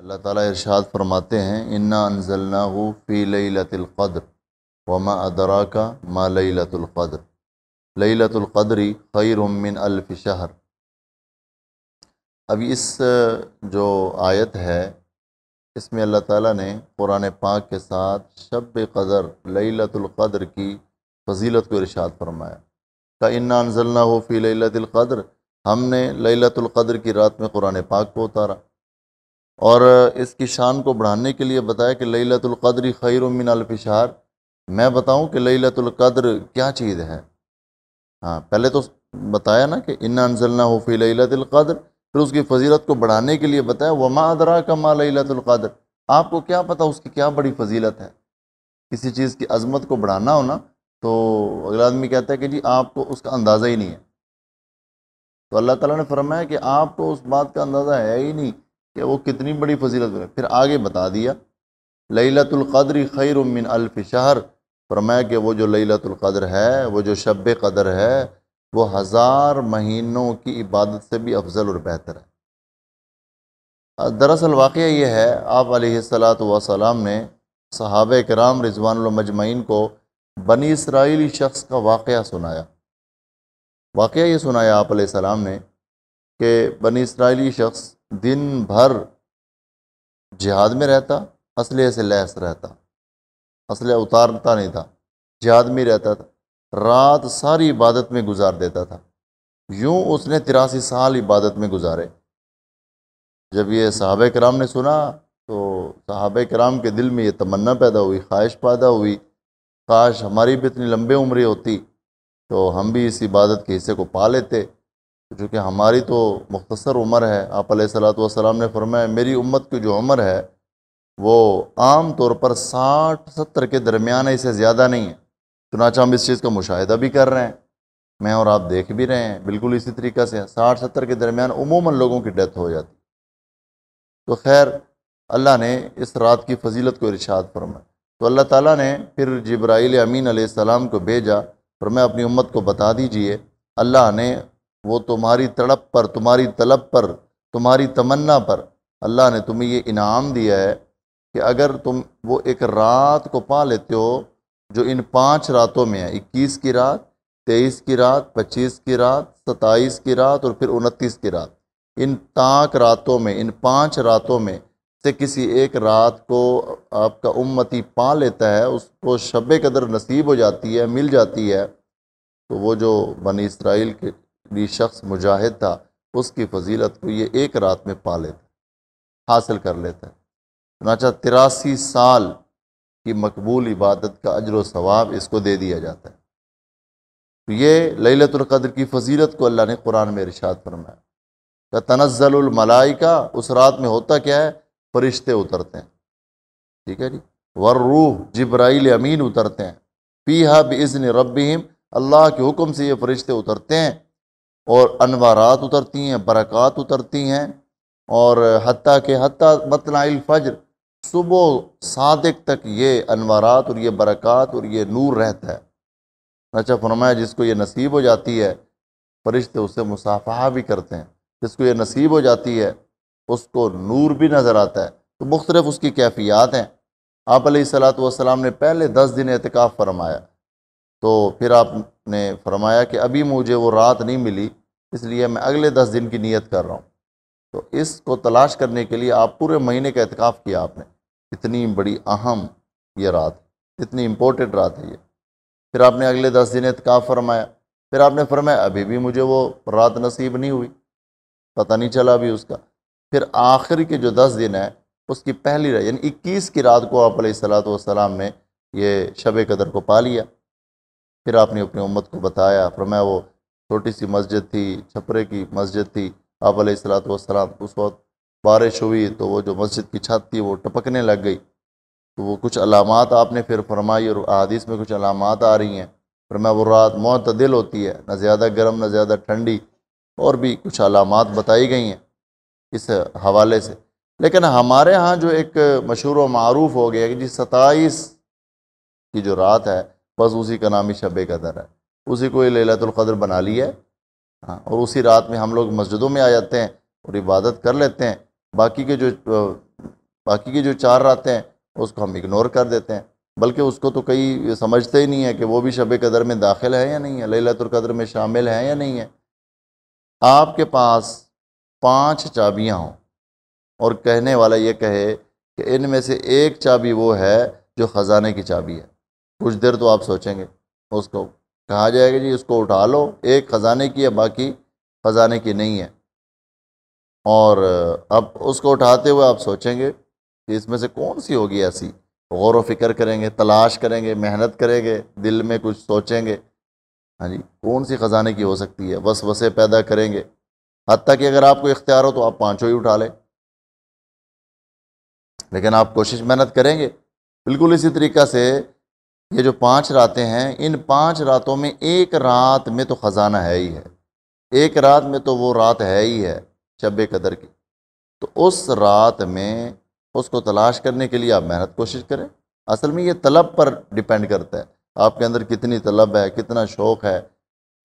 अल्लाह ताला इरशाद फरमाते हैं इन्ना अनजलना फ़ी लतिलक़द्र वमा अदरा का मा लतिलक़द्र लतिलक़द्री खैर मिन अल्फ शहर अब इस जो आयत है इसमें अल्लाह ताला ने कुरान पाक के साथ शब कदर लतिलक़द्र की फजीलत को इरशाद फरमाया का इन्ना अनजलना फ़ी लतिलक़द्र हमने लतिलक़द्र की रात में कुरान पाक को उतारा और इसकी शान को बढ़ाने के लिए बताया कि लैलतुल्क़द्र खैर मिन अलफिशार मैं बताऊं कि लैलतुल्क़द्र क्या चीज़ है हाँ पहले तो बताया ना कि इन्ना अनजलना हो फ़ी लैलतुल्क़द्र फिर उसकी फजीलत को बढ़ाने के लिए बताया वमा अदरा का माँ आपको क्या पता उसकी क्या बड़ी फजीलत है किसी चीज़ की अजमत को बढ़ाना हो ना तो अगला आदमी कहता है कि जी आपको उसका अंदाज़ा ही नहीं है तो अल्लाह ताला ने फरमाया कि आपको उस बात का अंदाज़ा है ही नहीं कि वो कितनी बड़ी फजीलत है फिर आगे बता दिया लैलतुल्क़द्र खैर मिन अल्फ शहर फरमाया कि वो जो लैलतुल्क़द्र है वो जो शब कदर है वो हज़ार महीनों की इबादत से भी अफजल और बेहतर है दरअसल वाक़ ये है आप सलाम ने सहाब कराम रिजवान मजमैन को बनी इसराइली शख्स का वाक़ सुनाया वाक़ ये सुनाया आप सलाम ने कि बनी इसराइली शख्स दिन भर जिहाद में रहता असले से लैस रहता असले उतारता नहीं था जिहाद में रहता था रात सारी इबादत में गुजार देता था यूं उसने तिरासी साल इबादत में गुजारे जब ये साहब कराम ने सुना तो साहब कराम के दिल में ये तमन्ना पैदा हुई ख्वाहिश पैदा हुई काश हमारी भी इतनी लंबी उम्र होती तो हम भी इस इबादत के हिस्से को पा लेते चूँकि हमारी तो मुख्तसर उम्र है आप सलाम ने फरमाया मेरी उम्मत की जो उम्र है वो आम तौर पर साठ सत्तर के दरमियान इसे ज़्यादा नहीं है चुनाचा हम इस चीज़ का मुशाहिदा भी कर रहे हैं मैं और आप देख भी रहे हैं बिल्कुल इसी तरीक़ा से साठ सत्तर के दरमियान उमूमा लोगों की डेथ हो जाती तो खैर अल्लाह ने इस रात की फजीलत को इर्शाद फरमाया तो अल्लाह ताली ने फिर जब्राइल अमीन आसमाम को भेजा और मैं अपनी उम्मत को बता दीजिए अल्लाह ने वो तुम्हारी तड़प पर तुम्हारी तलब पर तुम्हारी तमन्ना पर अल्लाह ने तुम्हें ये इनाम दिया है कि अगर तुम वो एक रात को पा लेते हो जो इन पांच रातों में है इक्कीस की रात तेईस की रात पच्चीस की रात सत्ताईस की रात और फिर उनतीस की रात इन ताक रातों में इन पांच रातों में से किसी एक रात को आपका उम्मती पा लेता है उसको शब कदर नसीब हो जाती है मिल जाती है तो वो जो बनी इसराइल के भी शख्स मुजाहिद था उसकी फजीलत को ये एक रात में पा लेता हासिल कर लेता है चनाचा तिरासी साल की मकबूल इबादत का अजर सवाब इसको दे दिया जाता है तो ये ललतुल्क़द्र की फजीलत को अल्लाह ने कुरान में इरशाद फरमाया का तनज़लमलाइका उस रात में होता क्या है फरिश्ते उतरते हैं ठीक है जी वर्रूह जब्राइल अमीन उतरते हैं पीहा बिज़न रबीम अल्लाह के हुक्म से ये फरिश्ते उतरते हैं और अनवारात उतरती हैं बरक़ात उतरती हैं और हती के हती मतनाइल फ़जर सुबह सादिक तक ये अनवारात और ये बरक़ात और ये नूर रहता है नचा अच्छा, फरमाया जिसको ये नसीब हो जाती है फरिश्ते उससे मुसाफा भी करते हैं जिसको ये नसीब हो जाती है उसको नूर भी नज़र आता है तो मुख्तलिफ उसकी कैफियात हैं आप सलात वसलाम ने पहले दस दिन एहतिकाफ़ फरमाया तो फिर आप ने फरमाया कि अभी मुझे वो रात नहीं मिली इसलिए मैं अगले दस दिन की नीयत कर रहा हूँ तो इसको तलाश करने के लिए आप पूरे महीने का एहतिकाफ़ किया आपने इतनी बड़ी अहम ये रात इतनी इम्पोर्टेंट रात है ये फिर आपने अगले दस दिन एहतिकाफ़ फरमाया फिर आपने फरमाया अभी भी मुझे वो रात नसीब नहीं हुई पता नहीं चला अभी उसका फिर आखिर के जो दस दिन है उसकी पहली रात यानी इक्कीस की रात को आप सलात वसलाम ने ये शब कदर को पा लिया फिर आपने अपनी उम्मत को बताया फरमाया वो छोटी सी मस्जिद थी छपरे की मस्जिद थी आप सलात वसलाम उस वक्त बारिश हुई तो वो जो मस्जिद की छत थी वो टपकने लग गई तो वो कुछ अलामत आपने फिर फरमाई और अदीस में कुछ अलामत आ रही हैं फरमाया वो रात मतदिल होती है ना ज़्यादा गर्म ना ज़्यादा ठंडी और भी कुछ अलामत बताई गई हैं इस हवाले से लेकिन हमारे यहाँ जो एक मशहूर व मरूफ हो गया कि जी सताईस की जो रात है बस उसी का नाम ही शब कदर है उसी को लेलतुल्क़द्र बना लिया है हाँ और उसी रात में हम लोग मस्जिदों में आ जाते हैं और इबादत कर लेते हैं बाकी के जो बाकी की जो चार रातें हैं उसको हम इग्नोर कर देते हैं बल्कि उसको तो कई समझते ही नहीं है कि वो भी शब कदर में दाखिल है या नहीं है लेलतुल्क़द्र में शामिल है या नहीं है आपके पास पाँच चाबियाँ हों और कहने वाला ये कहे कि इनमें से एक चाबी वो है जो ख़जाने की चाबी है कुछ देर तो आप सोचेंगे उसको कहा जाएगा जी उसको उठा लो एक ख़जाने की है बाकी ख़जाने की नहीं है और अब उसको उठाते हुए आप सोचेंगे कि इसमें से कौन सी होगी ऐसी गौर फिक्र करेंगे तलाश करेंगे मेहनत करेंगे दिल में कुछ सोचेंगे हाँ जी कौन सी ख़जाने की हो सकती है बस वसे पैदा करेंगे हती कि अगर आपको इख्तियार हो तो आप पाँचों ही उठा लें लेकिन आप कोशिश मेहनत करेंगे बिल्कुल इसी तरीक़ा से ये जो पांच रातें हैं इन पांच रातों में एक रात में तो ख़जाना है ही है एक रात में तो वो रात है ही है शब कदर की तो उस रात में उसको तलाश करने के लिए आप मेहनत कोशिश करें असल में ये तलब पर डिपेंड करता है आपके अंदर कितनी तलब है कितना शौक़ है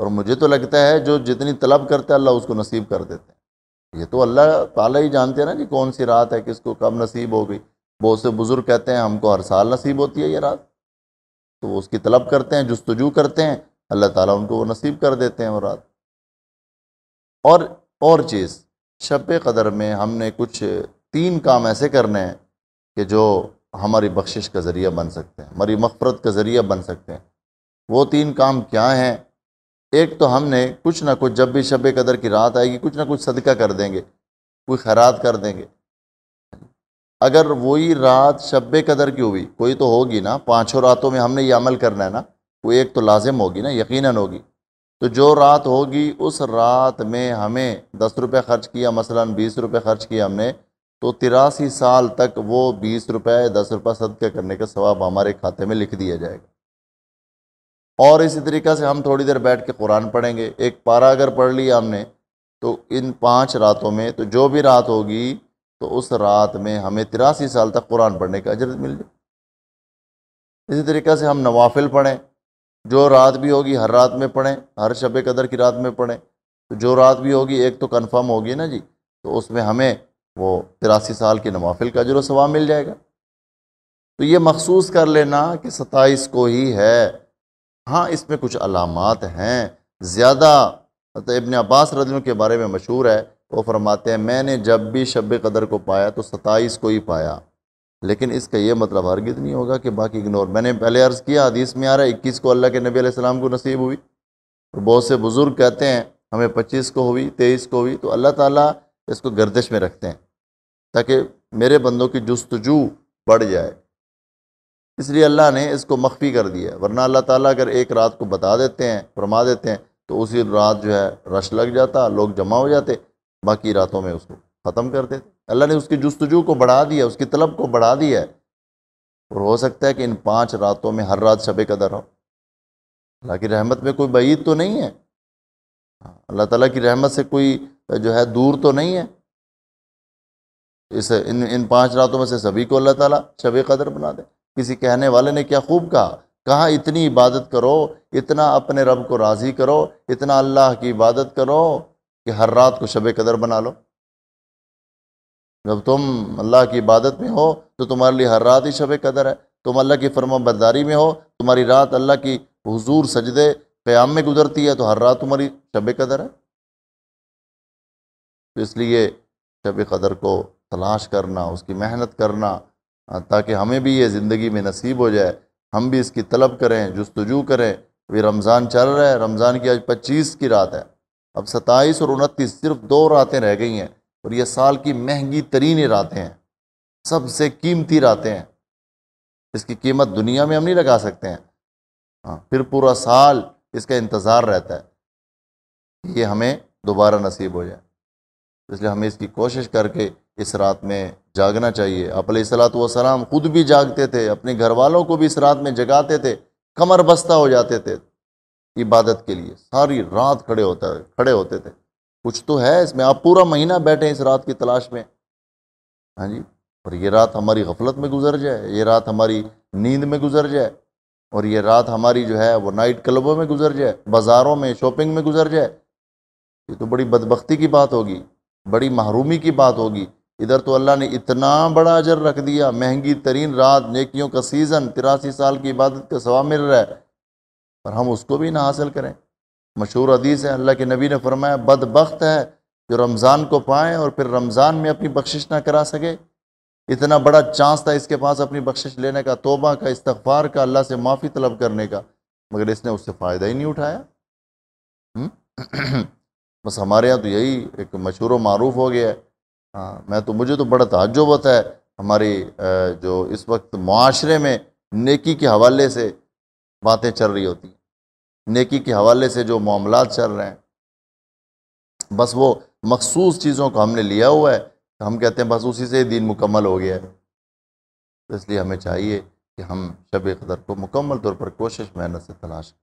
और मुझे तो लगता है जो जितनी तलब करता है अल्लाह उसको नसीब कर देते हैं ये तो अल्लाह ताला ही जानते हैं ना कि कौन सी रात है किसको कब नसीब हो गई बहुत से बुज़ुर्ग कहते हैं हमको हर साल नसीब होती है ये रात तो वो उसकी तलब करते हैं जस्तजू करते हैं अल्लाह ताला उनको वो नसीब कर देते हैं मुराद और और चीज़ शब कदर में हमने कुछ तीन काम ऐसे करने हैं कि जो हमारी बख्शिश का ज़रिया बन सकते हैं हमारी मफफरत का ज़रिया बन सकते हैं वो तीन काम क्या हैं एक तो हमने कुछ ना कुछ जब भी शब कदर की रात आएगी कुछ ना कुछ सदका कर देंगे कोई खैरात कर देंगे अगर वही रात शब कदर की हुई कोई तो होगी ना पाँचों रातों में हमने ये अमल करना है ना वो एक तो लाजिम होगी ना यकीन होगी तो जो रात होगी उस रात में हमें दस रुपये ख़र्च किया मसलन बीस रुपये ख़र्च किया हमने तो तिरासी साल तक वो बीस रुपये दस रुपये सदका करने का सवाब हमारे खाते में लिख दिया जाएगा और इसी तरीक़ा से हम थोड़ी देर बैठ के कुरान पढ़ेंगे एक पारा अगर पढ़ लिया हमने तो इन पाँच रातों में तो जो भी रात होगी तो उस रात में हमें तिरासी साल तक कुरान पढ़ने का अजरत मिल जाए इसी तरीके से हम नवाफिल पढ़ें जो रात भी होगी हर रात में पढ़ें हर शब कदर की रात में पढ़ें तो जो रात भी होगी एक तो कन्फर्म होगी ना जी तो उसमें हमें वो तिरासी साल के नवाफिल का अजर सवाब मिल जाएगा तो ये मखसूस कर लेना कि सताईस को ही है हाँ इसमें कुछ अलामत हैं ज़्यादा मतलब इबन अब्बास रदियों के बारे में मशहूर है वो फरमाते हैं मैंने जब भी शब कदर को पाया तो सताईस को ही पाया लेकिन इसका ये मतलब हरगिज नहीं होगा कि बाकी इग्नोर मैंने पहले अर्ज़ किया हदीस में आ रहा है इक्कीस को अल्लाह के नबी सलाम को नसीब हुई और बहुत से बुज़ुर्ग कहते हैं हमें पच्चीस को हुई तेईस को हुई तो अल्लाह ताली इसको गर्दिश में रखते हैं ताकि मेरे बंदों की जस्तजू बढ़ जाए इसलिए अल्लाह ने इसको मख्फी कर दिया वरना अल्लाह ताला अगर एक रात को बता देते हैं फरमा देते हैं तो उसी रात जो है रश लग जाता लोग जमा हो जाते बाकी रातों में उसको ख़त्म कर देते अल्लाह ने उसकी जस्तजू को बढ़ा दिया उसकी तलब को बढ़ा दिया है और हो सकता है कि इन पाँच रातों में हर रात शब कदर हो अल्लाह की रहमत में कोई बईद तो नहीं है हाँ, अल्लाह ताला की रहमत से कोई जो है दूर तो नहीं है इस इन इन पांच रातों में से सभी को अल्लाह ताला शब कदर बना दे किसी कहने वाले ने क्या खूब कहा कहा इतनी इबादत करो इतना अपने रब को राज़ी करो इतना अल्लाह की इबादत करो कि हर रात को शब कदर बना लो जब तुम अल्लाह की इबादत में हो तो तुम्हारे लिए हर रात ही शब कदर है तुम अल्लाह की फर्माबरदारी बरदारी में हो तुम्हारी रात अल्लाह की हजूर सजदे क़्याम में गुजरती है तो हर रात तुम्हारी शब कदर है तो इसलिए शब कदर को तलाश करना उसकी मेहनत करना ताकि हमें भी ये ज़िंदगी में नसीब हो जाए हम भी इसकी तलब करें जस्तजू करें अभी रमज़ान चल रहा है रमज़ान की आज पच्चीस की रात है अब सत्ताईस और उनतीस सिर्फ दो रातें रह गई हैं और ये साल की महंगी तरीन रातें हैं सबसे कीमती रातें हैं इसकी कीमत दुनिया में हम नहीं लगा सकते हैं हाँ फिर पूरा साल इसका इंतज़ार रहता है ये हमें दोबारा नसीब हो जाए इसलिए हमें इसकी कोशिश करके इस रात में जागना चाहिए अपलत वसलाम ख़ुद भी जागते थे अपने घर वालों को भी इस रात में जगाते थे कमर बस्ता हो जाते थे इबादत के लिए सारी रात खड़े होता है खड़े होते थे कुछ तो है इसमें आप पूरा महीना बैठे इस रात की तलाश में हाँ जी और ये रात हमारी गफलत में गुजर जाए ये रात हमारी नींद में गुजर जाए और ये रात हमारी जो है वो नाइट क्लबों में गुजर जाए बाज़ारों में शॉपिंग में गुजर जाए ये तो बड़ी बदबख्ती की बात होगी बड़ी महरूमी की बात होगी इधर तो अल्लाह ने इतना बड़ा अजर रख दिया महंगी तरीन रात नेकियों का सीज़न तिरासी साल की इबादत का सवा मिल रहा है पर हम उसको भी ना हासिल करें मशहूर हदीस है अल्लाह के नबी ने फरमाया बदबख्त है जो रमज़ान को पाएँ और फिर रमज़ान में अपनी बख्शिश ना करा सके इतना बड़ा चांस था इसके पास अपनी बख्शिश लेने का तोबा का इस्तफार का अल्लाह से माफ़ी तलब करने का मगर इसने उससे फ़ायदा ही नहीं उठाया हम्म? बस हमारे यहाँ तो यही एक मशहूर मरूफ हो गया है हाँ मैं तो मुझे तो बड़ा तहजब होता है हमारी जो इस वक्त माशरे में नेकी के हवाले से बातें चल रही होती हैं नेकी के हवाले से जो मामला चल रहे हैं बस वो मखसूस चीज़ों को हमने लिया हुआ है तो हम कहते हैं बस उसी से ही दिन मुकम्मल हो गया है तो इसलिए हमें चाहिए कि हम शब कदर को मुकम्मल तौर पर कोशिश मेहनत से तलाश